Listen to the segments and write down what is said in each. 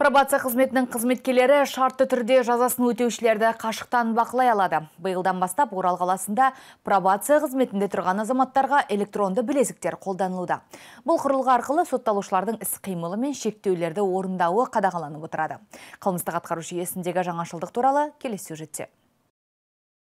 Пробация қызметінің қызметкелері шартты түрде жазасын өтеушілерді қашықтан бақылай алады. Бұйылдан бастап Орал қаласында пробация қызметінде тұрған азаматтарға электронды білезіктер қолданылуда. Бұл құрылғы арқылы сотталушылардың іс қимылы мен шектеулерді орындауы қадағаланып отырады. Қылмыстық атқару есіндегі жаңашылдық туралы келесі сюжетте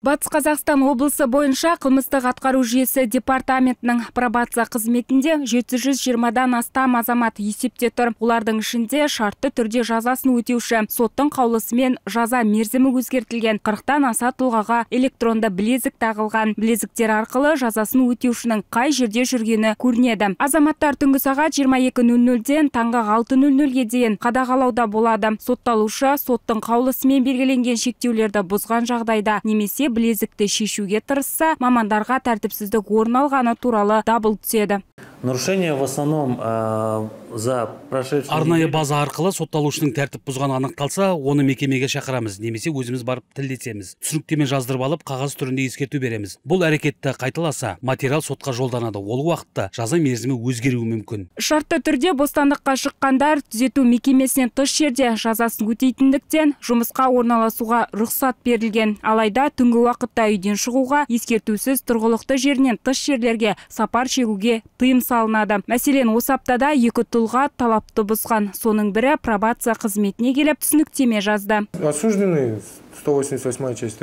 батыс қазақстан облысы бойынша қылмыстық атқару жүйесі департаментінің пробация қызметінде 720-дан астам азамат есепте тұр олардың ішінде шартты түрде жазасын өтеуші соттың қаулысымен жаза мерзімі өзгертілген 40-тан аса тұлғаға электронды білезік тағылған білезіктер арқылы жазасын өтеушінің қай жерде жүргені көрінеді азаматтар түнгі сағат жиырма екі нөл нөлден таңғы алты нөл нөлге дейін қадағалауда болады сотталушы соттың қаулысымен белгіленген шектеулерді бұзған жағдайда немесе білезікті шешуге тырысса мамандарға тәртіпсіздік орын алғаны туралы дабыл түседі нарушение в основном э, за прошедшую арнайы база арқылы сотталушының тәртіп бұзғаны анықталса оны мекемеге шақырамыз немесе өзіміз барып тілдесеміз түсініктеме жаздырып алып қағаз түрінде ескерту береміз бұл әрекетті қайталаса материал сотқа жолданады ол уақытта жаза мерзімі өзгеруі мүмкін шартты түрде бостандыққа шыққандар түзету мекемесінен тыс жерде жазасын өтейтіндіктен жұмысқа орналасуға рұқсат берілген алайда түнгі уақытта үйден шығуға ескертусіз тұрғылықты жерінен тыс жерлерге сапар шегуге тыйым салынады мәселен осы аптада екі ұға талапты бұзған соның бірі пробация қызметіне келіп түсініктеме жазды осужденный 188 часть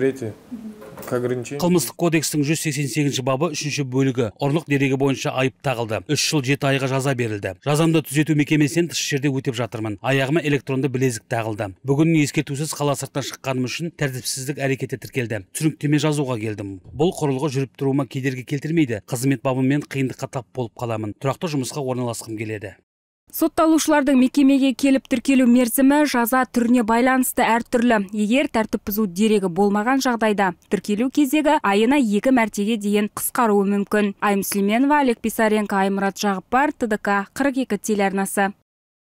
қылмыстық кодекстің 188 бабы үшінші бөлігі ұрлық дерегі бойынша айып тағылды үш жыл жеті айға жаза берілді жазамды түзету мекемесінен тыс жерде өтеп жатырмын аяғыма электронды білезік тағылды бүгін ескертусіз қала сыртына шыққаным үшін тәртіпсіздік әрекеті тіркелді түсініктеме жазуға келдім бұл құрылғы жүріп тұруыма кедергі келтірмейді қызмет бабымен қиындыққа тап болып қаламын тұрақты жұмысқа орналасқым келеді сотталушылардың мекемеге келіп тіркелу мерзімі жаза түріне байланысты әртүрлі егер тәртіп бұзу дерегі болмаған жағдайда тіркелу кезегі айына екі мәртеге дейін қысқаруы мүмкін айым сүлейменова олег писаренко аймұрат Жағыппар, тдк қырық екі телеарнасы